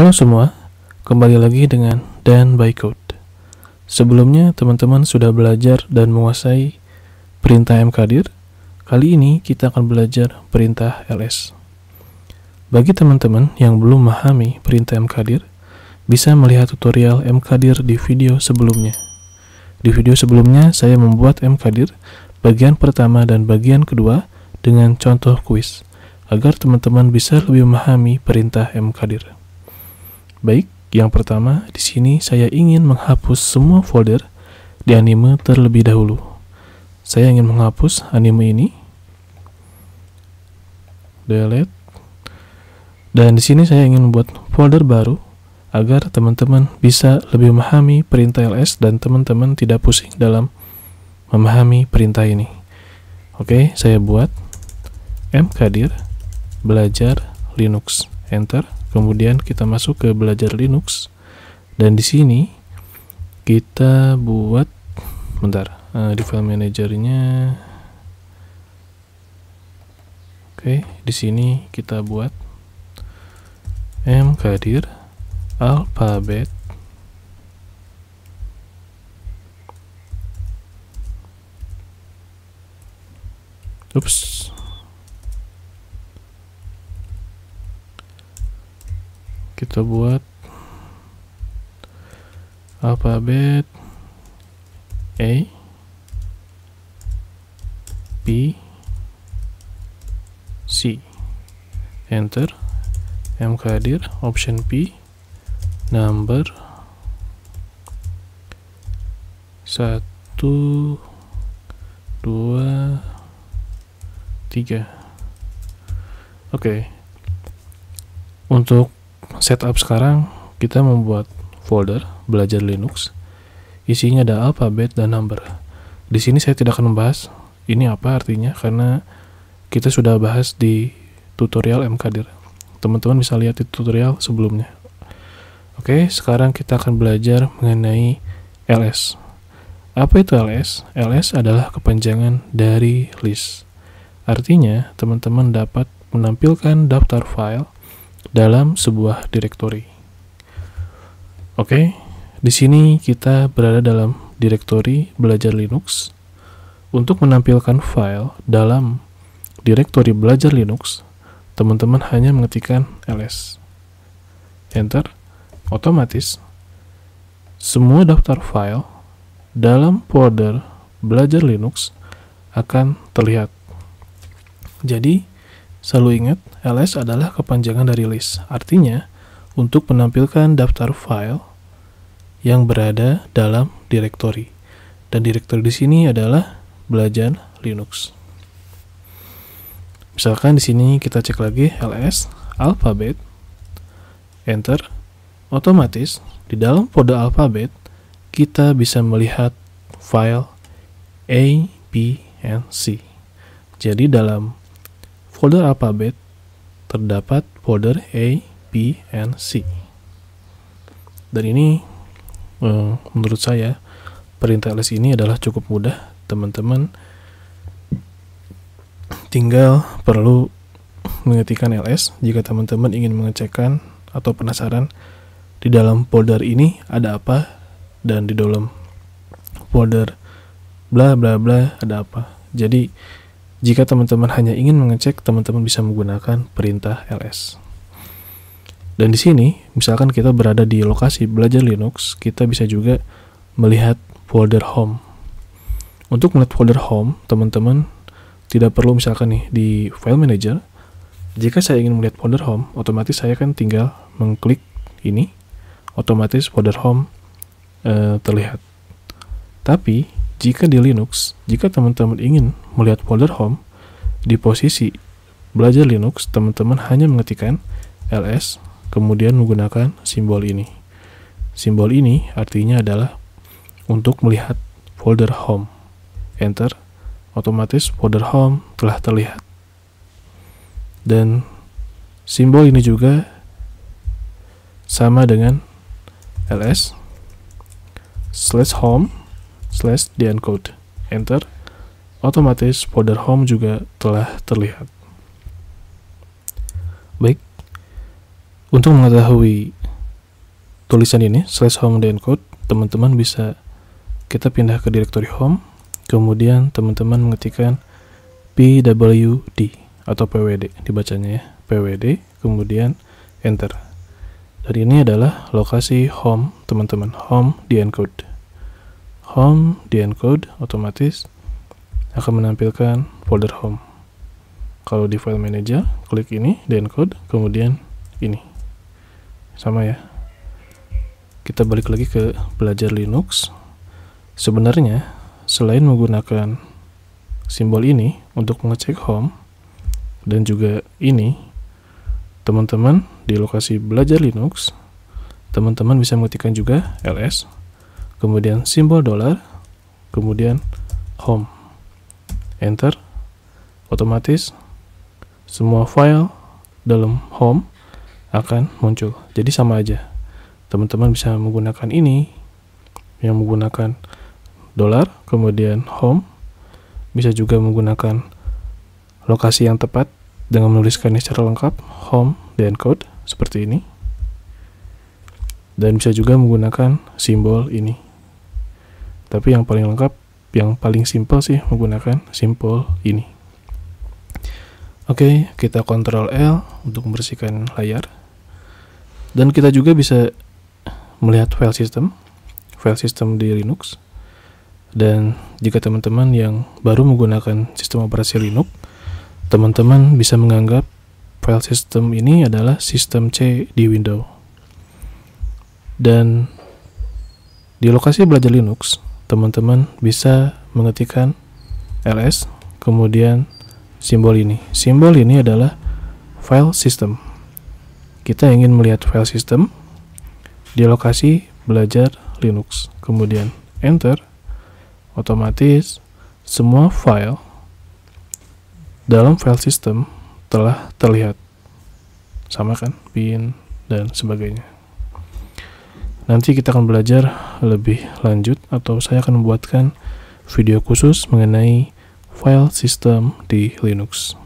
Halo semua, kembali lagi dengan Dan by Code. Sebelumnya teman-teman sudah belajar dan menguasai perintah mkdir. Kali ini kita akan belajar perintah ls. Bagi teman-teman yang belum memahami perintah mkdir, bisa melihat tutorial mkdir di video sebelumnya. Di video sebelumnya saya membuat mkdir bagian pertama dan bagian kedua dengan contoh kuis agar teman-teman bisa lebih memahami perintah mkdir. Baik, yang pertama di sini saya ingin menghapus semua folder di anime terlebih dahulu. Saya ingin menghapus anime ini. Delete. Dan di sini saya ingin membuat folder baru agar teman-teman bisa lebih memahami perintah ls dan teman-teman tidak pusing dalam memahami perintah ini. Oke, saya buat mkdir belajar Linux. Enter. Kemudian kita masuk ke belajar Linux dan di sini kita buat bentar uh, di file manajernya oke okay, di sini kita buat m mkdir alphabet Oops kita buat alfabet A B C enter M Kadir option P number 1 2 3 oke okay. untuk setup sekarang kita membuat folder belajar Linux. Isinya ada alphabet dan number. Di sini saya tidak akan membahas ini apa artinya karena kita sudah bahas di tutorial MKDIR. Teman-teman bisa lihat di tutorial sebelumnya. Oke, sekarang kita akan belajar mengenai LS. Apa itu LS? LS adalah kepanjangan dari list. Artinya, teman-teman dapat menampilkan daftar file dalam sebuah direktori. Oke, di sini kita berada dalam direktori belajar Linux. Untuk menampilkan file dalam direktori belajar Linux, teman-teman hanya mengetikkan ls. Enter. Otomatis, semua daftar file dalam folder belajar Linux akan terlihat. Jadi, selalu ingat LS adalah kepanjangan dari list. Artinya, untuk menampilkan daftar file yang berada dalam direktori. Dan direktori di sini adalah belajar Linux. Misalkan di sini kita cek lagi ls alphabet, enter otomatis di dalam folder alphabet kita bisa melihat file A, B, and C. Jadi dalam folder alphabet terdapat folder A, B, and C. Dan ini eh, menurut saya perintah ls ini adalah cukup mudah. Teman-teman tinggal perlu mengetikkan ls jika teman-teman ingin mengecekkan atau penasaran di dalam folder ini ada apa dan di dalam folder bla bla bla ada apa. Jadi jika teman-teman hanya ingin mengecek, teman-teman bisa menggunakan perintah ls. Dan di sini, misalkan kita berada di lokasi belajar Linux, kita bisa juga melihat folder home. Untuk melihat folder home, teman-teman tidak perlu misalkan nih di file manager. Jika saya ingin melihat folder home, otomatis saya kan tinggal mengklik ini, otomatis folder home eh, terlihat. Tapi jika di Linux, jika teman-teman ingin melihat folder home di posisi belajar Linux, teman-teman hanya mengetikkan ls kemudian menggunakan simbol ini. Simbol ini artinya adalah untuk melihat folder home. Enter, otomatis folder home telah terlihat. Dan simbol ini juga sama dengan ls slash home slash diencode. Enter. Otomatis folder home juga telah terlihat. Baik. Untuk mengetahui tulisan ini slash home diencode, teman-teman bisa kita pindah ke directory home, kemudian teman-teman mengetikkan pwd atau pwd dibacanya ya, pwd, kemudian enter. Dan ini adalah lokasi home teman-teman, home di home di encode otomatis akan menampilkan folder home. Kalau di file manager, klik ini di encode, kemudian ini. Sama ya. Kita balik lagi ke belajar Linux. Sebenarnya, selain menggunakan simbol ini untuk mengecek home dan juga ini, teman-teman di lokasi belajar Linux, teman-teman bisa mengetikkan juga ls kemudian simbol dollar, kemudian home. Enter. Otomatis semua file dalam home akan muncul. Jadi sama aja. Teman-teman bisa menggunakan ini yang menggunakan dollar kemudian home. Bisa juga menggunakan lokasi yang tepat dengan menuliskannya secara lengkap, home dan code seperti ini. Dan bisa juga menggunakan simbol ini tapi yang paling lengkap yang paling simple sih menggunakan simple ini oke kita kontrol L untuk membersihkan layar dan kita juga bisa melihat file system file system di Linux dan jika teman-teman yang baru menggunakan sistem operasi Linux teman-teman bisa menganggap file system ini adalah sistem C di Windows dan di lokasi belajar Linux teman-teman bisa mengetikkan ls kemudian simbol ini. Simbol ini adalah file system. Kita ingin melihat file system di lokasi belajar Linux. Kemudian enter. Otomatis semua file dalam file system telah terlihat. Sama kan? bin dan sebagainya. Nanti kita akan belajar lebih lanjut atau saya akan membuatkan video khusus mengenai file system di Linux.